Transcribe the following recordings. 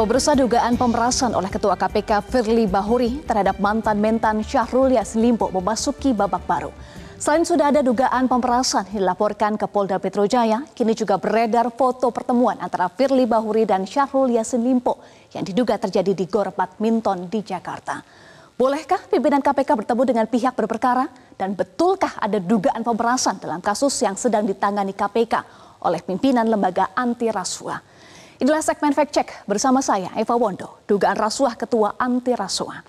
Pemirsa dugaan pemerasan oleh Ketua KPK Firly Bahuri terhadap mantan mentan Syahrul Yassin Limpo memasuki babak baru. Selain sudah ada dugaan pemerasan dilaporkan ke Polda Metro Jaya, kini juga beredar foto pertemuan antara Firly Bahuri dan Syahrul Yassin Limpo yang diduga terjadi di Gor Badminton di Jakarta. Bolehkah pimpinan KPK bertemu dengan pihak berperkara? Dan betulkah ada dugaan pemerasan dalam kasus yang sedang ditangani KPK oleh pimpinan lembaga anti rasuah? Inilah segmen Fact Check bersama saya Eva Wondo, dugaan rasuah Ketua Anti Rasuah.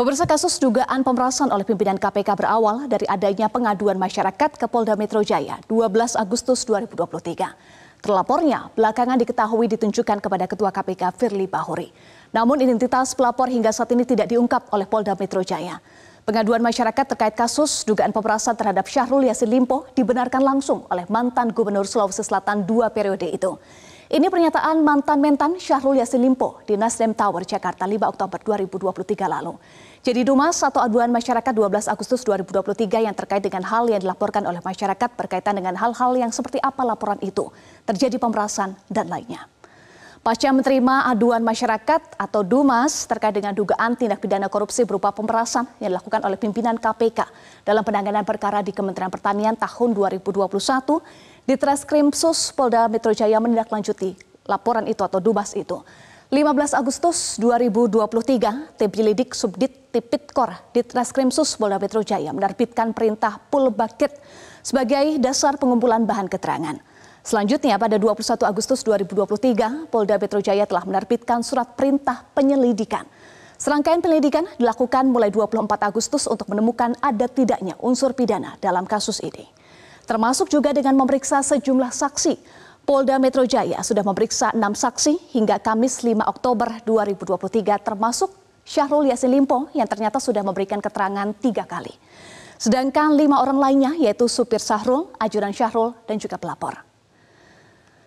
Pemirsa kasus dugaan pemerasan oleh pimpinan KPK berawal dari adanya pengaduan masyarakat ke Polda Metro Jaya 12 Agustus 2023. Terlapornya belakangan diketahui ditunjukkan kepada Ketua KPK Firly Bahuri. Namun identitas pelapor hingga saat ini tidak diungkap oleh Polda Metro Jaya. Pengaduan masyarakat terkait kasus dugaan pemerasan terhadap Syahrul Yassin Limpo dibenarkan langsung oleh mantan Gubernur Sulawesi Selatan dua periode itu. Ini pernyataan mantan-mentan Syahrul Yassin Limpo di Nasdem Tower, Jakarta 5 Oktober 2023 lalu. Jadi Dumas atau aduan masyarakat 12 Agustus 2023 yang terkait dengan hal yang dilaporkan oleh masyarakat berkaitan dengan hal-hal yang seperti apa laporan itu, terjadi pemerasan dan lainnya. Pasca menerima aduan masyarakat atau Dumas terkait dengan dugaan tindak pidana korupsi berupa pemerasan yang dilakukan oleh pimpinan KPK dalam penanganan perkara di Kementerian Pertanian tahun 2021, di Sus Polda Metro Jaya menindaklanjuti laporan itu atau dubas itu. 15 Agustus 2023, tim penyelidik Subdit Tipitkor di Sus Polda Metro Jaya menerbitkan perintah bucket sebagai dasar pengumpulan bahan keterangan. Selanjutnya pada 21 Agustus 2023, Polda Metro Jaya telah menerbitkan surat perintah penyelidikan. Serangkaian penyelidikan dilakukan mulai 24 Agustus untuk menemukan ada tidaknya unsur pidana dalam kasus ini termasuk juga dengan memeriksa sejumlah saksi. Polda Metro Jaya sudah memeriksa enam saksi hingga Kamis 5 Oktober 2023 termasuk Syahrul Yasin Limpo yang ternyata sudah memberikan keterangan tiga kali. Sedangkan lima orang lainnya yaitu supir Syahrul, ajudan Syahrul, dan juga pelapor.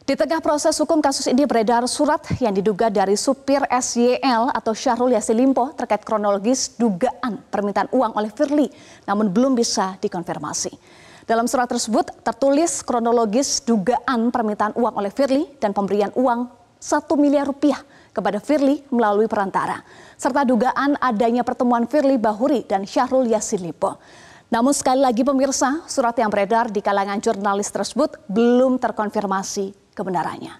Di tengah proses hukum kasus ini beredar surat yang diduga dari supir SYL atau Syahrul Yasin Limpo terkait kronologis dugaan permintaan uang oleh Firly namun belum bisa dikonfirmasi. Dalam surat tersebut tertulis kronologis dugaan permintaan uang oleh Firly dan pemberian uang 1 miliar rupiah kepada Firly melalui perantara, serta dugaan adanya pertemuan Firly Bahuri dan Syahrul Yassin Limpo. Namun sekali lagi pemirsa, surat yang beredar di kalangan jurnalis tersebut belum terkonfirmasi kebenarannya.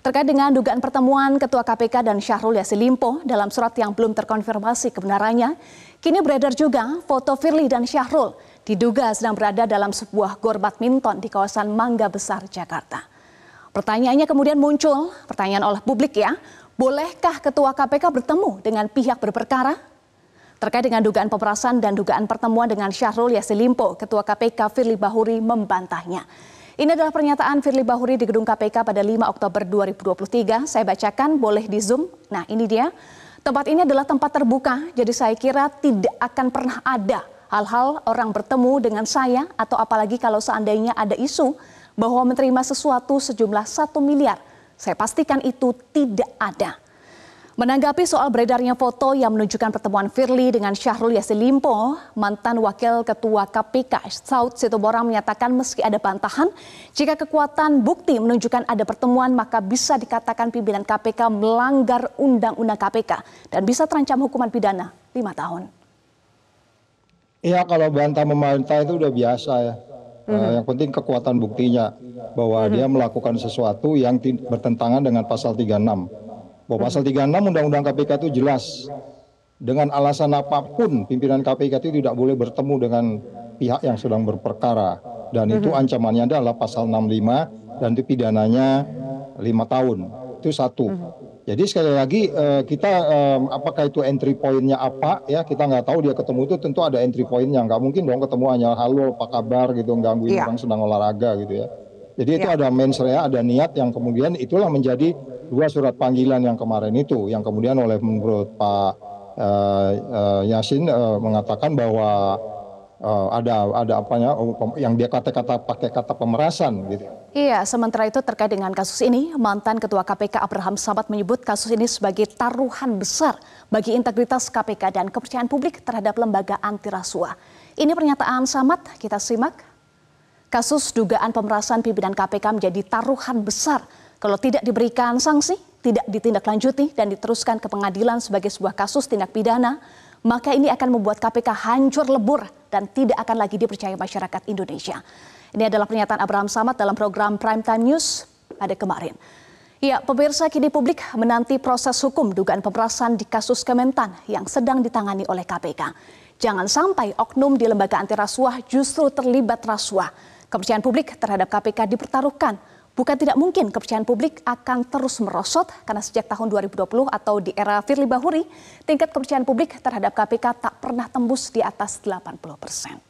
Terkait dengan dugaan pertemuan Ketua KPK dan Syahrul Yassin Limpo dalam surat yang belum terkonfirmasi kebenarannya, kini beredar juga foto Firly dan Syahrul diduga sedang berada dalam sebuah gor badminton di kawasan Mangga Besar, Jakarta. Pertanyaannya kemudian muncul, pertanyaan oleh publik ya, bolehkah Ketua KPK bertemu dengan pihak berperkara? Terkait dengan dugaan pemerasan dan dugaan pertemuan dengan Syahrul Yassin Limpo, Ketua KPK Firly Bahuri membantahnya. Ini adalah pernyataan Firly Bahuri di gedung KPK pada 5 Oktober 2023. Saya bacakan, boleh di Zoom. Nah, ini dia. Tempat ini adalah tempat terbuka, jadi saya kira tidak akan pernah ada hal-hal orang bertemu dengan saya atau apalagi kalau seandainya ada isu bahwa menerima sesuatu sejumlah satu miliar. Saya pastikan itu tidak ada. Menanggapi soal beredarnya foto yang menunjukkan pertemuan Firly dengan Syahrul Yassin Limpo, mantan Wakil Ketua KPK Saud Situborang menyatakan meski ada bantahan, jika kekuatan bukti menunjukkan ada pertemuan maka bisa dikatakan pimpinan KPK melanggar Undang-Undang KPK dan bisa terancam hukuman pidana 5 tahun. Iya kalau bantah membantah itu udah biasa ya. Mm -hmm. uh, yang penting kekuatan buktinya bahwa mm -hmm. dia melakukan sesuatu yang bertentangan dengan pasal 36. Bahwa pasal 36 hmm. Undang-Undang KPK itu jelas dengan alasan apapun pimpinan KPK itu tidak boleh bertemu dengan pihak yang sedang berperkara dan mm -hmm. itu ancamannya adalah pasal 65 dan itu pidananya lima tahun. Itu satu. Hmm. Jadi sekali lagi eh, kita apakah itu entry pointnya apa ya kita nggak tahu dia ketemu itu tentu ada entry pointnya nggak mungkin dong ketemu hanya halo apa kabar gitu gangguin iya. yeah. orang sedang olahraga gitu ya. Jadi yeah. itu iya. ada mensrea ada niat yang kemudian itulah menjadi dua surat panggilan yang kemarin itu yang kemudian oleh menurut Pak uh, eh, Yasin eh, mengatakan bahwa uh, ada ada apanya oh, yang dia kata-kata pakai kata pemerasan gitu. Iya, sementara itu terkait dengan kasus ini, mantan Ketua KPK Abraham Samad menyebut kasus ini sebagai taruhan besar bagi integritas KPK dan kepercayaan publik terhadap lembaga anti rasuah. Ini pernyataan Samad, kita simak. Kasus dugaan pemerasan pimpinan KPK menjadi taruhan besar kalau tidak diberikan sanksi, tidak ditindaklanjuti dan diteruskan ke pengadilan sebagai sebuah kasus tindak pidana maka ini akan membuat KPK hancur lebur dan tidak akan lagi dipercaya masyarakat Indonesia. Ini adalah pernyataan Abraham Samad dalam program Prime Time News pada kemarin. Ya, pemirsa kini publik menanti proses hukum dugaan pemerasan di kasus Kementan yang sedang ditangani oleh KPK. Jangan sampai oknum di lembaga anti rasuah justru terlibat rasuah. Kepercayaan publik terhadap KPK dipertaruhkan Bukan tidak mungkin kepercayaan publik akan terus merosot karena sejak tahun 2020 atau di era Firly Bahuri, tingkat kepercayaan publik terhadap KPK tak pernah tembus di atas 80 persen.